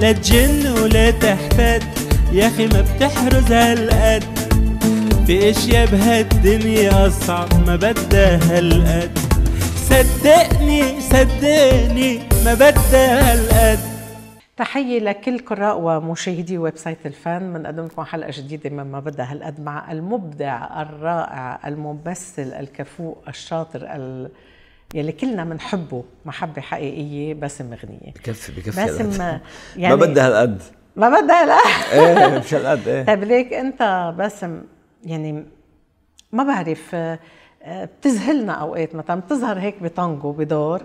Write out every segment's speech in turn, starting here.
لا تجن ولا تحفد يا اخي ما بتحرز هالقد في اشياء بهالدنيا اصعب ما بدها هالقد صدقني صدقني ما بدها هالقد تحية لكل قراء ومشاهدي ويب سايت الفن بنقدم لكم حلقة جديدة من ما بدها هالقد مع المبدع الرائع الممثل الكفوء الشاطر يلي كلنا بنحبه محبه حقيقيه باسم مغنيه بكفي بكفي باسم يعني ما بدها هالقد ما بدها لا ايه مش هالقد ايه طيب ليك انت باسم يعني ما بعرف آه، بتذهلنا اوقات مثلا بتظهر هيك بطنجو بدور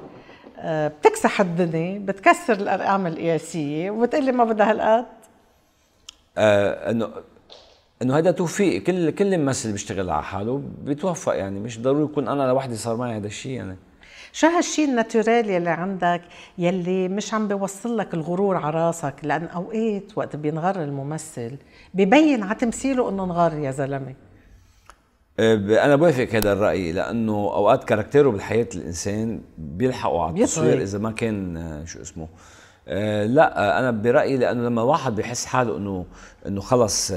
آه، بتكسح الدنيا بتكسر الارقام القياسيه وبتقلي ما بدها هالقد آه، انه انه هذا توفيق كل كل ممثل بيشتغل على حاله بيتوفق يعني مش ضروري يكون انا لوحدي صار معي هذا الشيء يعني شو هالشيء الناتورال يلي عندك يلي مش عم بيوصل لك الغرور على راسك لان اوقات وقت بينغر الممثل ببين على تمثيله انه انغر يا زلمه أه، انا بوافق هذا الراي لانه اوقات كاركتيره بالحياه الانسان بيلحقوا على التصوير اذا ما كان أه، شو اسمه أه، لا انا برايي لانه لما واحد بيحس حاله انه انه خلص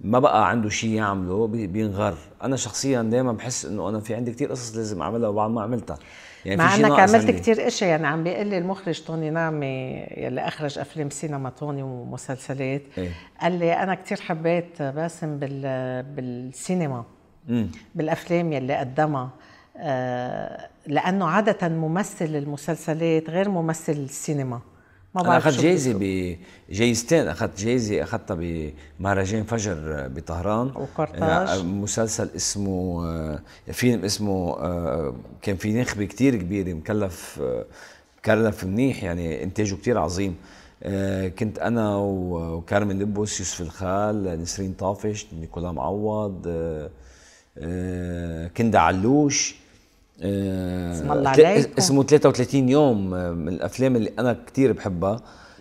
ما بقى عنده شيء يعمله بينغر انا شخصيا دائما بحس انه انا في عندي كثير قصص لازم اعملها وبعد ما عملتها يعني مع انك عملت كثير اشياء يعني عم بيقول لي المخرج طوني نعمي يلي اخرج افلام سينما طوني ومسلسلات إيه؟ قال لي انا كثير حبيت باسم بال بالسينما مم. بالافلام يلي قدمها آه لانه عاده ممثل المسلسلات غير ممثل السينما ما انا اخذت جايزه بجايزتين اخذت جايزه اخذتها بمهرجان فجر بطهران آه، مسلسل اسمه آه، فيلم اسمه آه، كان في نخبه كتير كبيره مكلف مكلف منيح يعني انتاجه كتير عظيم كنت انا وكارمن لبوس يوسف الخال نسرين طافش نيكولا معوض كندا علوش آه، اسم الله عليك اسمه 33 يوم آه، من الافلام اللي انا كثير بحبها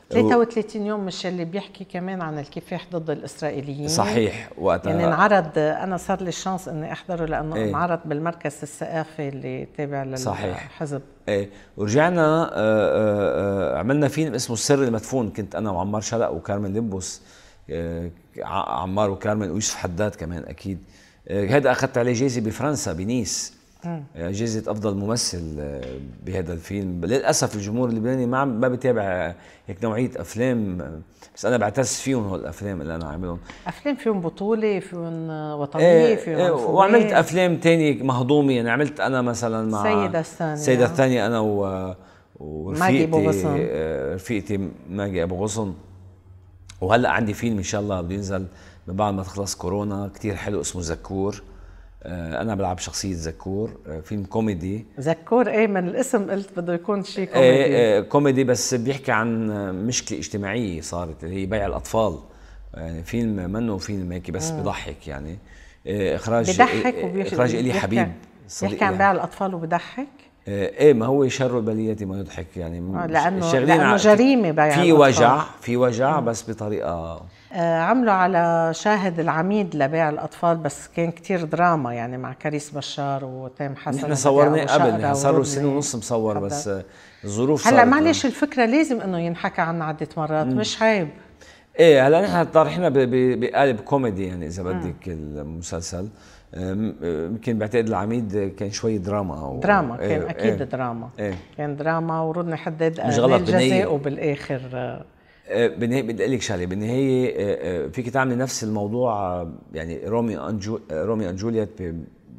33 يوم مش اللي بيحكي كمان عن الكفاح ضد الاسرائيليين صحيح وقتها يعني انعرض انا صار لي الشانس اني احضره لانه ايه؟ انعرض بالمركز الثقافي اللي تابع للحزب ايه ورجعنا آه،, اه اه عملنا فيلم اسمه السر المدفون كنت انا وعمار شلق وكارمن اه عمار وكارمن ويوسف حداد كمان اكيد هذا اخذت عليه جائزه بفرنسا بنيس يعني جائزة أفضل ممثل آه، بهذا الفيلم للأسف الجمهور اللبناني ما ما بتابع هيك نوعية أفلام بس أنا بعتز فيهم هول الأفلام اللي أنا عاملهم أفلام فيهم بطولة فيهم وطنية إيه، فيهم ايه وعملت أفلام تانية مهضومة يعني عملت أنا مثلا مع السيدة الثانية السيدة الثانية أنا و ورفيقتي أبو غصن آه، رفيقتي ماجي أبو غصن وهلا عندي فيلم إن شاء الله بده ينزل من بعد ما تخلص كورونا كتير حلو اسمه زكور آه، انا بلعب شخصيه زكور آه، فيلم كوميدي زكور ايه من الاسم قلت بده يكون شيء آه، كوميدي ايه كوميدي بس بيحكي عن مشكله اجتماعيه صارت اللي هي بيع الاطفال يعني فيلم منه فيلم هيك بس مم. بضحك يعني اخراج بضحك اخراج الي حبيب بيحكي عن يعني. بيع الاطفال وبضحك ايه ما هو شر البلية ما يضحك يعني لانه لانه جريمه بيع في وجع في وجع بس بطريقه آه، عملوا على شاهد العميد لبيع الاطفال بس كان كتير دراما يعني مع كريس بشار وتام حسن نحن صورناه قبل نحن صار له سنه ونص مصور بس الظروف هلا معلش الفكره لازم انه ينحكى عنها عده مرات مم. مش عيب ايه هلا نحن طارحينها بقالب كوميدي يعني اذا بدك المسلسل يمكن بعتقد العميد كان شوي دراما أو دراما كان ايه اكيد ايه دراما ايه كان دراما وردني حداد مش غلط بالجزاء وبالاخر آه، بالنهايه بدي اقول لك شغله بالنهايه آه، آه، فيك تعملي نفس الموضوع يعني رومي انجو رومي اند جولييت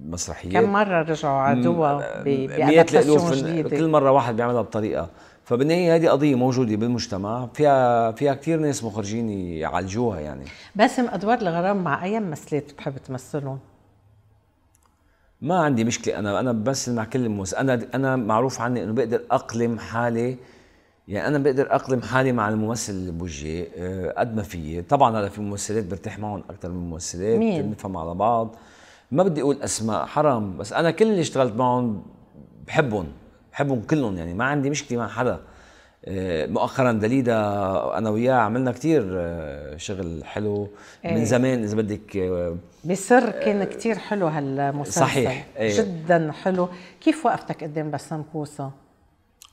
بمسرحيات كم مره رجعوا عدوها بمئات الالوف كل مره واحد بيعملها بطريقه فبالنهايه هذه قضيه موجوده بالمجتمع فيها فيها كثير ناس مخرجين يعالجوها يعني باسم ادوار الغرام مع اي ممثلات بتحب تمثلهم؟ ما عندي مشكله انا انا بمثل مع كل الممثلين انا انا معروف عني انه بقدر اقلم حالي يعني انا بقدر اقلم حالي مع الممثل اللي بوجهي آه، قد ما فيي طبعا هلا في ممثلات برتاح معهم اكثر من ممثلات بنفهم على بعض ما بدي اقول اسماء حرام بس انا كل اللي اشتغلت معهم بحبهم بحبهم كلهم يعني ما عندي مشكله مع حدا آه، مؤخرا دليدا انا وياه عملنا كثير آه، شغل حلو ايه. من زمان اذا بدك بسر كان كثير حلو هالمسلسل صحيح ايه. جدا حلو كيف وقفتك قدام بسام كوسه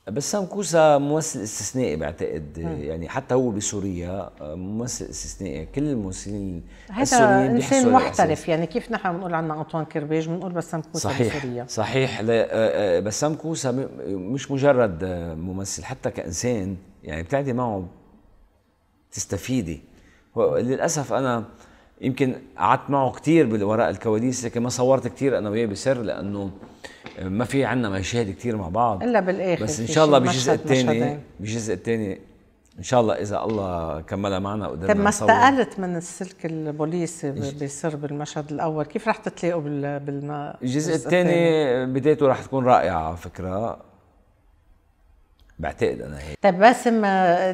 بسام كوسا ممثل استثنائي بعتقد مم. يعني حتى هو بسوريا آه، ممثل استثنائي كل الممثلين السوريين هذا انسان محترف يعني كيف نحن بنقول عنا انطوان كرباج بنقول بسام كوسا صحيح بسوريا صحيح آه، آه، بسام كوسا مش مجرد ممثل حتى كانسان يعني بتعدي معه تستفيدي للاسف انا يمكن قعدت معه كثير بالوراء الكواليس لكن ما صورت كثير انا وياه بسر لانه ما في عندنا مشاهد كثير مع بعض الا بالاخر بس ان شاء الله بالجزء الثاني بالجزء الثاني ان شاء الله اذا الله كملها معنا نصور طيب ما استقلت من السلك البوليسي بسر بالمشهد الاول كيف رح تتلاقوا بالما الجزء الثاني بدايته رح تكون رائعه على فكره بعتقد انا هيك طيب باسم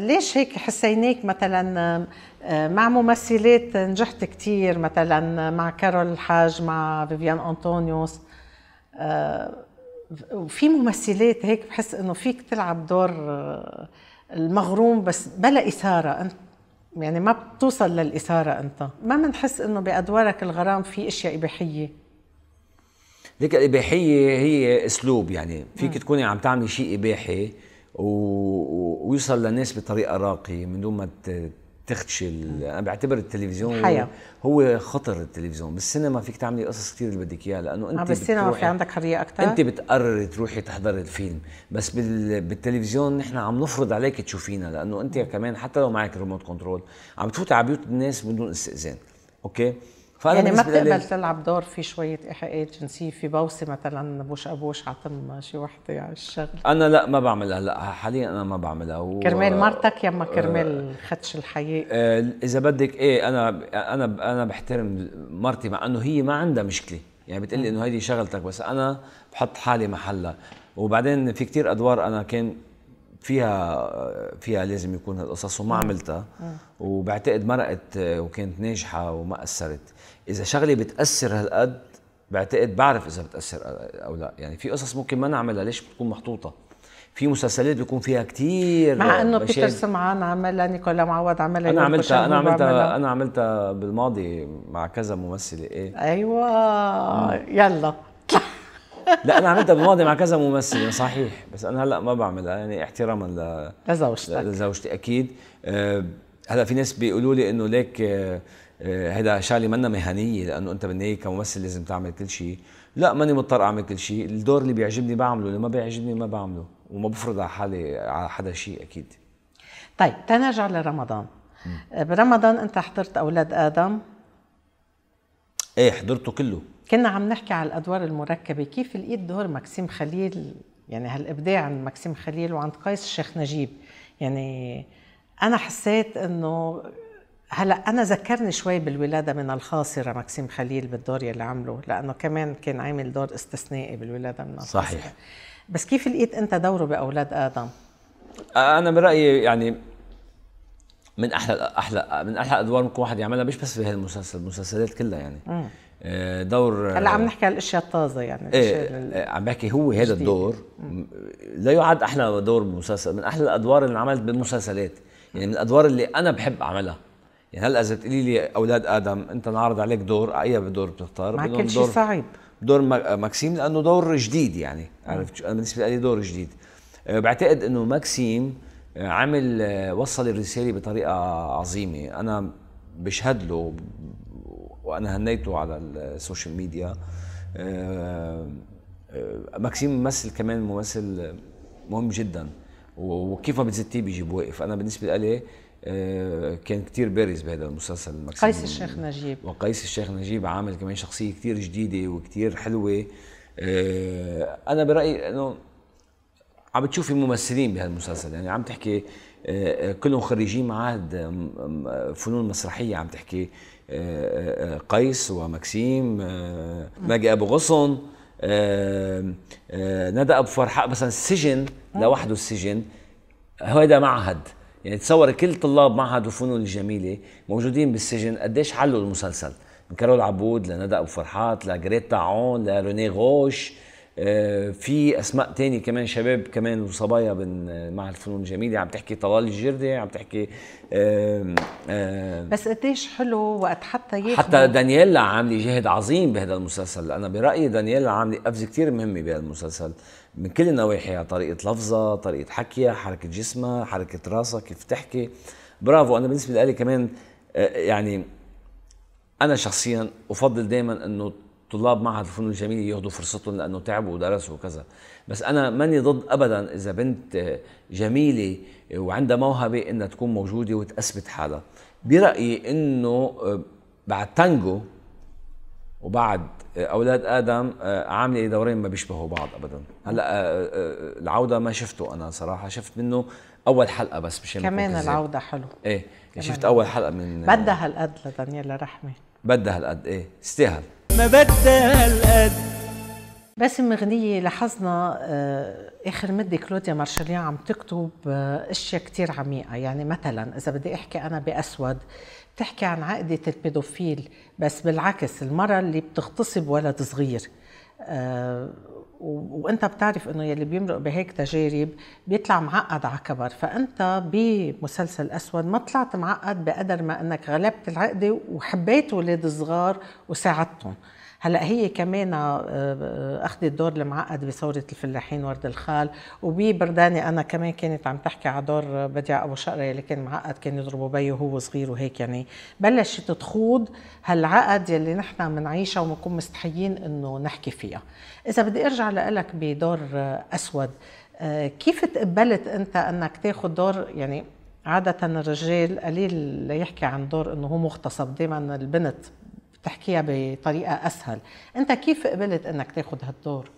ليش هيك حسيناك مثلا آه، مع ممثلات نجحت كثير مثلا مع كارول الحاج مع فيفيان أنطونيوس آه، وفي ممثلات هيك بحس انه فيك تلعب دور آه، المغروم بس بلا اثاره انت يعني ما بتوصل للاثاره انت ما بنحس انه بادوارك الغرام في اشياء اباحيه ليك الاباحيه هي اسلوب يعني فيك نعم. تكوني عم تعملي شيء اباحي و... ويوصل للناس بطريقه راقيه من دون ما تختشي انا بعتبر التلفزيون الحياة. هو خطر التلفزيون بالسينما فيك تعملي قصص كثير اللي بدك اياها لانه آه، انت بالسينما في عندك حريه اكثر انت بتقرري تروحي تحضري الفيلم بس بال... بالتلفزيون نحن عم نفرض عليك تشوفينا لانه انت كمان حتى لو معك ريموت كنترول عم تفوتي على بيوت الناس بدون استئذان اوكي فأنا يعني ما بتقبل تلعب دور في شويه ايحاءات جنسيه في بوسه مثلا بوش ابوش عطم شي وحده على الشغل انا لا ما بعملها لا حاليا انا ما بعملها و... كرمال مرتك يا اما آه، كرمال خدش الحياه آه، اذا بدك ايه انا انا انا بحترم مرتي مع انه هي ما عندها مشكله يعني بتقلي انه هيدي شغلتك بس انا بحط حالي محلها وبعدين في كتير ادوار انا كان فيها فيها لازم يكون هالقصص وما عملتها وبعتقد مرقت وكانت ناجحه وما اثرت اذا شغله بتاثر هالقد بعتقد بعرف اذا بتاثر او لا يعني في قصص ممكن ما نعملها ليش بتكون محطوطه في مسلسلات بيكون فيها كتير مع انه بيتر سمعان عملها نيكولا يعني معوض عملها يعني انا عملتها انا عملتها انا عملتها بالماضي مع كذا ممثله ايه ايوه مم. يلا لا انا عملتها بالماضي مع كذا ممثل صحيح بس انا هلا ما بعملها يعني احتراما ل لزوجتك لزوجتي اكيد آه، هلا في ناس بيقولوا لي انه ليك آه، آه، هيدا شغله منا مهنيه لانه انت بالنهايه كممثل لازم تعمل كل شيء لا ماني مضطر اعمل كل شيء الدور اللي بيعجبني بعمله اللي ما بيعجبني ما بعمله وما بفرض على حالي على حدا شيء اكيد طيب تنرجع لرمضان برمضان انت حضرت اولاد ادم ايه حضرته كله كنا عم نحكي على الادوار المركبه كيف لقيت دور مكسيم خليل يعني هالابداع عند مكسيم خليل وعند قيس الشيخ نجيب يعني انا حسيت انه هلا انا ذكرني شوي بالولاده من الخاصره مكسيم خليل بالدور يلي عمله لانه كمان كان عامل دور استثنائي بالولاده من الخاصره صحيح بس كيف لقيت انت دوره باولاد ادم انا برايي يعني من احلى احلى من احلى ادوار ممكن واحد يعملها مش بس هالمسلسل المسلسلات كلها يعني م. آه، دور آه، هلا عم نحكي عن الاشياء الطازه يعني ايه آه، عم بحكي هو هذا الدور لا يعد احلى دور بمسلسل من احلى الادوار اللي عملت بالمسلسلات يعني من الادوار اللي انا بحب اعملها يعني هلا اذا بتقولي لي اولاد ادم انت انعرض عليك دور اي دور بتختار مع كل شيء صعب دور ماكسيم لانه دور جديد يعني عرفت انا بالنسبه لي دور جديد بعتقد انه ماكسيم عمل وصل الرساله بطريقه عظيمه انا بشهد له وانا هنيته على السوشيال ميديا آه، آه، ماكسيم ممثل كمان ممثل مهم جدا وكيف ما بتزتيه بيجي بواقف انا بالنسبه لي آه، كان كتير بارز بهذا المسلسل ماكسيم قيس الشيخ نجيب وقيس الشيخ نجيب عامل كمان شخصيه كتير جديده وكتير حلوه انا برايي انه عم بتشوفي ممثلين بهالمسلسل يعني عم تحكي كلهم خريجين معهد فنون مسرحيه عم تحكي قيس ومكسيم ناجي آه، ابو غصن آه، آه، ندى ابو فرحاء مثلا السجن لوحده السجن هذا معهد يعني تصور كل طلاب معهد الفنون الجميله موجودين بالسجن قديش حلوا المسلسل من كارول عبود لندى ابو فرحات لجريتا عون لروني غوش آه، في اسماء تاني كمان شباب كمان وصبايا مع الفنون الجميله عم تحكي طلال الجردي عم تحكي بس قديش حلو وقت حتى ياخذ حتى دانييلا عامله جهد عظيم بهذا المسلسل انا برايي دانييلا عامله قفزه كثير مهمه بهذا المسلسل من كل النواحي طريقه لفظها طريقه حكيها حركه جسمها حركه راسها كيف تحكي برافو انا بالنسبه لي كمان آه، يعني انا شخصيا افضل دائما انه طلاب معهد الفنون الجميله ياخذوا فرصتهم لانه تعبوا ودرسوا وكذا بس انا ماني ضد ابدا اذا بنت جميله وعندها موهبه انها تكون موجوده وتثبت حالها برايي انه آه، بعد تانجو وبعد آه، اولاد ادم آه، عامله دورين ما بيشبهوا بعض ابدا هلا العوده ما شفته انا صراحه شفت منه اول حلقه بس مشان كمان العوده حلو ايه شفت اول حلقه من بدها هالقد لدانيلا رحمه بدها هالقد ايه استاهل ما بدل قد باسم مغنية لاحظنا آه، اخر مده كلوديا مارشاليان عم تكتب آه، اشياء كثير عميقه يعني مثلا اذا بدي احكي انا باسود بتحكي عن عقده البيدوفيل بس بالعكس المره اللي بتغتصب ولد صغير آه، وانت بتعرف انه يلي بيمرق بهيك تجارب بيطلع معقد على كبر فانت بمسلسل اسود ما طلعت معقد بقدر ما انك غلبت العقده وحبيت ولاد صغار وساعدتهم هلا هي كمان آه، آه، اخذت دور المعقد بثوره الفلاحين ورد الخال وببرداني انا كمان كانت عم تحكي على دور آه، بديع ابو شقره اللي كان معقد كان يضربه بيه وهو صغير وهيك يعني بلشت تخوض هالعقد يلي نحن بنعيشها وبنكون مستحيين انه نحكي فيها اذا بدي ارجع لك بدور اسود كيف تقبلت انت انك تاخذ دور يعني عادة الرجال قليل ليحكي عن دور انه هو مغتصب دائما البنت تحكيها بطريقه اسهل انت كيف قبلت انك تاخذ هالدور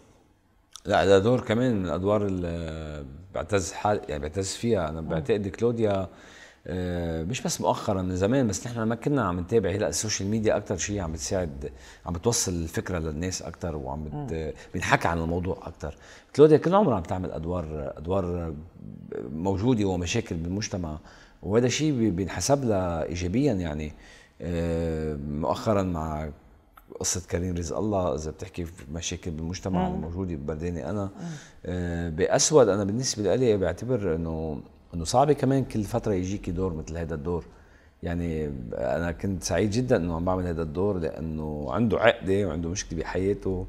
لا هذا دور كمان من الادوار اللي بعتز حال يعني بعتز فيها انا بعتقد كلوديا آه، مش بس مؤخرا من زمان بس نحن ما كنا عم نتابع هلا السوشيال ميديا اكثر شيء عم بتساعد عم بتوصل الفكره للناس اكثر وعم بت... بنحكى عن الموضوع اكثر كلوديا كل عمرها عم تعمل ادوار ادوار موجوده ومشاكل بالمجتمع وهذا شيء بينحسب لها ايجابيا يعني آه، مؤخرا مع قصة كريم رزق الله إذا بتحكي مشاكل بالمجتمع الموجودة ببلداني أنا آه، بأسود أنا بالنسبة لي بعتبر إنه إنه صعب كمان كل فترة يجيك دور مثل هذا الدور يعني أنا كنت سعيد جدا إنه عم بعمل هذا الدور لأنه عنده عقدة وعنده مشكلة بحياته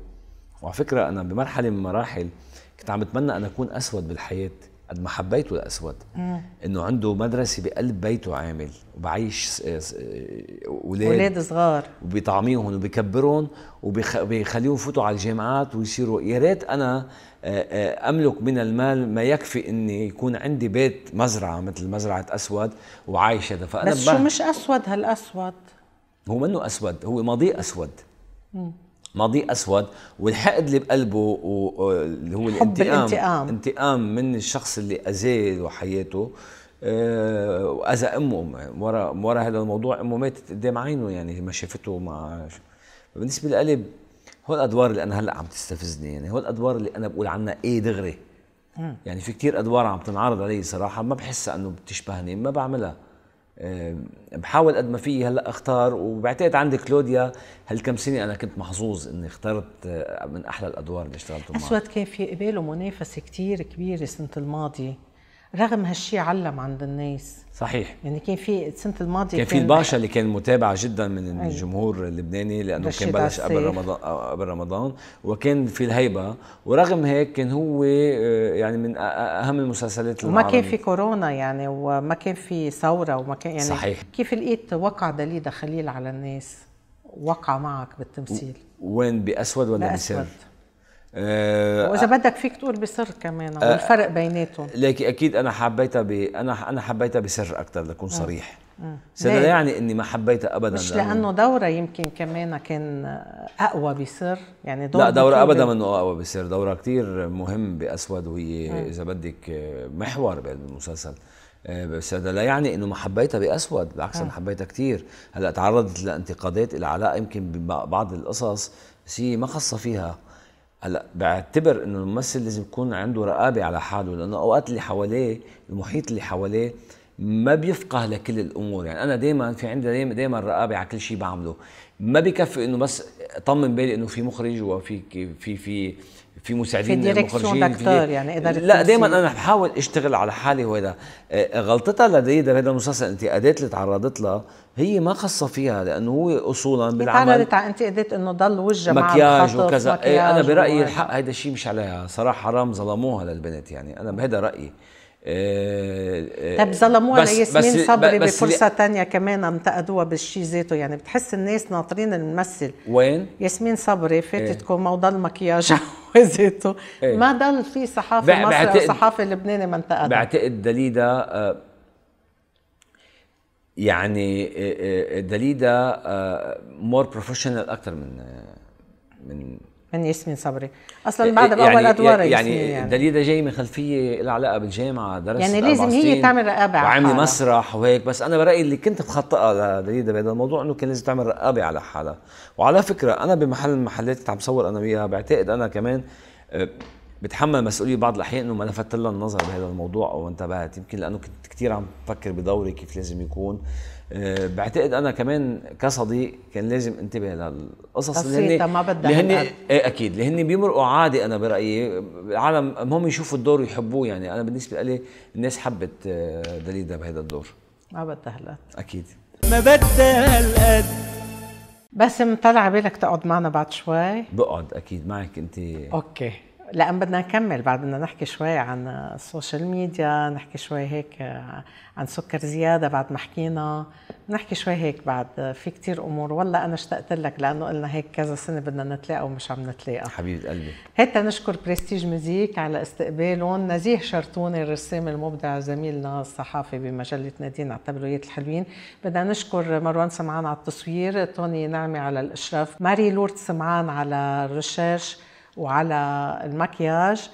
وعلى فكرة أنا بمرحلة من المراحل كنت عم بتمنى أن أكون أسود بالحياة قد ما حبيته الاسود انه عنده مدرسه بقلب بيته عامل وبعيش اولاد اولاد صغار وبيطعميهم وبكبرهم وبيخليهم يفوتوا على الجامعات ويصيروا يا ريت انا آه، آه، املك من المال ما يكفي اني يكون عندي بيت مزرعه مثل مزرعه اسود وعايش هذا فانا بس شو مش اسود هالاسود هو منه اسود هو ماضي اسود مم. ماضي اسود والحقد اللي بقلبه اللي هو الانتقام الانتقام انتقام من الشخص اللي اذاه وحياته آه، واذى امه ورا ورا هذا الموضوع امه ماتت قدام عينه يعني ما شافته مع بالنسبه للقلب هو الادوار اللي انا هلا عم تستفزني يعني هو الادوار اللي انا بقول عنها ايه دغري يعني في كتير ادوار عم تنعرض علي صراحه ما بحسها انه بتشبهني ما بعملها آه، بحاول قد ما فيي هلا اختار وبعتقد عندي كلوديا هالكم سنه انا كنت محظوظ اني اخترت آه، من احلى الادوار اللي اشتغلت معها اسود كان في قباله منافسه كثير كبيره السنه الماضيه رغم هالشيء علم عند الناس صحيح يعني كان في السنه الماضيه كان في الباشا اللي كان متابع جدا من الجمهور اللبناني لانه كان بلش قبل رمضان آه، قبل رمضان وكان في الهيبه ورغم هيك كان هو آه، يعني من اهم المسلسلات وما كان في كورونا يعني وما كان في ثوره وما كان يعني صحيح. كيف لقيت وقع دليدا خليل على الناس وقع معك بالتمثيل وين باسود ولا بأسود. آه، واذا بدك فيك تقول بسر كمان آه، والفرق بيناتهم لكن اكيد انا حبيتها ب... انا انا حبيتها بسر اكثر لكون آه، صريح بس لا يعني اني ما حبيتها ابدا مش لانه, لأنه دورها يمكن كمان كان اقوى بسر يعني دور لا دورها ابدا منه اقوى بسر دورها كثير مهم باسود وهي اذا بدك محور بالمسلسل بس هذا لا يعني انه ما حبيتها باسود بالعكس انا حبيتها كثير هلا تعرضت لانتقادات العلاقه علاقه يمكن ببعض القصص بس هي ما خصها فيها هلا بعتبر انه الممثل لازم يكون عنده رقابه على حاله لانه اوقات اللي حواليه المحيط اللي حواليه ما بيفقه لكل الامور يعني انا دائما في عندي دائما دائما رقابه على كل شيء بعمله ما بكفي انه بس اطمن بالي انه في مخرج وفي في في في في مساعدين في ديريكسيون دكتور يعني اداره لا دائما انا بحاول اشتغل على حالي وهذا آه، غلطتها لدي هذا المسلسل الانتقادات اللي تعرضت لها هي ما خاصة فيها لانه هو اصولا بالعمل تعرضت على انتقادات انه ضل وجهها مكياج وكذا مكياج ايه انا برايي الحق هذا الشيء مش عليها صراحه حرام ظلموها للبنت يعني انا بهذا رايي آه، آه، طيب ظلموها لياسمين صبري بفرصه ثانيه كمان انتقدوها بالشيء ذاته يعني بتحس الناس ناطرين الممثل وين؟ ياسمين صبري فاتتكم ايه؟ وضل مكياجها وذاته ايه؟ ما ضل في صحافه مصري بعتقد... او صحافه لبناني ما انتقدها بعتقد دليدا آه، يعني دليدا مور بروفيشنال اكثر من من من ياسمين صبري اصلا إيه، بعد إيه، يعني باول ادوار يعني, يعني دليدا جاي من خلفيه لها علاقه بالجامعه درست يعني لازم هي تعمل رقابه وعامله مسرح وهيك بس انا برايي اللي كنت مخطئه لدليدا بهذا الموضوع انه كان لازم تعمل رقابه على حالها وعلى فكره انا بمحل المحلات اللي عم صور انا وياها بعتقد انا كمان آه، بتحمل مسؤوليه بعض الاحيان انه ما لفت لها النظر بهذا الموضوع او انتبهت يمكن لانه كنت كثير عم بفكر بدوري كيف لازم يكون آه، بعتقد انا كمان كصديق كان لازم انتبه للقصص اللي هن ما بدها اللي ايه اكيد اللي هن بيمرقوا عادي انا برايي العالم المهم يشوفوا الدور ويحبوه يعني انا بالنسبه لي الناس حبت آه، دليدا بهذا الدور ما بدها هالقد اكيد ما بدها هالقد بس مطلع بالك تقعد معنا بعد شوي بقعد اكيد معك انت اوكي لان بدنا نكمل بعد بدنا نحكي شوي عن السوشيال ميديا نحكي شوي هيك عن سكر زياده بعد ما حكينا نحكي شوي هيك بعد في كتير امور والله انا اشتقت لك لانه قلنا هيك كذا سنه بدنا نتلاقى ومش عم نتلاقى حبيبه قلبي حتى نشكر برستيج ميوزيك على استقبالهم نزيه شرطوني الرسام المبدع زميلنا الصحافي بمجله نادين على التبلويات الحلوين بدنا نشكر مروان سمعان على التصوير توني نعمي على الاشراف ماري لورد سمعان على الريشيرش وعلى المكياج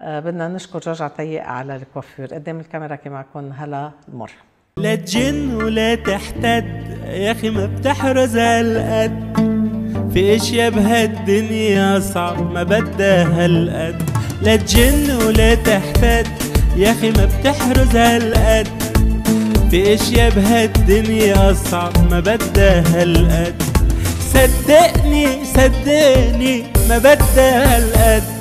آه، بدنا نشكر جورج عطيق على الكوافير قدام الكاميرا كان معكم هلا المر لا تجن ولا تحتد يا اخي ما بتحرز هالقد في اشياء بهالدنيا صعب ما بدها هالقد لا تجن ولا تحتد يا اخي ما بتحرز هالقد في اشياء بهالدنيا صعب ما بدها هالقد صدقني صدقني ما بدل قد